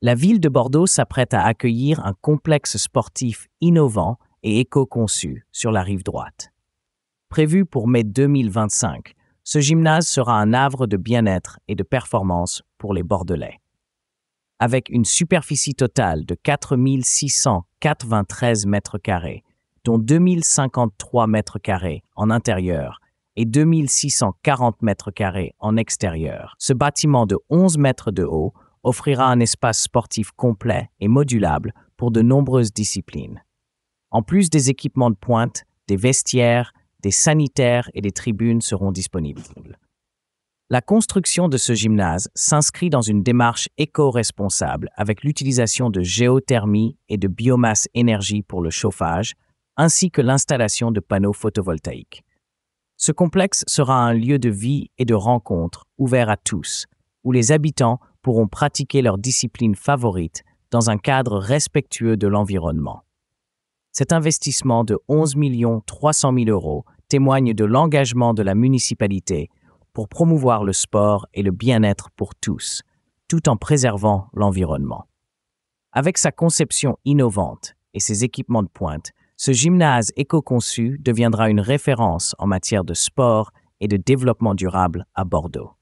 la ville de Bordeaux s'apprête à accueillir un complexe sportif innovant et éco-conçu sur la rive droite. Prévu pour mai 2025, ce gymnase sera un havre de bien-être et de performance pour les Bordelais. Avec une superficie totale de 4693 mètres carrés, dont 2053 m carrés en intérieur et 2640 m carrés en extérieur, ce bâtiment de 11 mètres de haut offrira un espace sportif complet et modulable pour de nombreuses disciplines. En plus des équipements de pointe, des vestiaires, des sanitaires et des tribunes seront disponibles. La construction de ce gymnase s'inscrit dans une démarche éco-responsable avec l'utilisation de géothermie et de biomasse énergie pour le chauffage, ainsi que l'installation de panneaux photovoltaïques. Ce complexe sera un lieu de vie et de rencontre ouvert à tous, où les habitants pourront pratiquer leur discipline favorite dans un cadre respectueux de l'environnement. Cet investissement de 11 300 000 euros témoigne de l'engagement de la municipalité pour promouvoir le sport et le bien-être pour tous, tout en préservant l'environnement. Avec sa conception innovante et ses équipements de pointe, ce gymnase éco-conçu deviendra une référence en matière de sport et de développement durable à Bordeaux.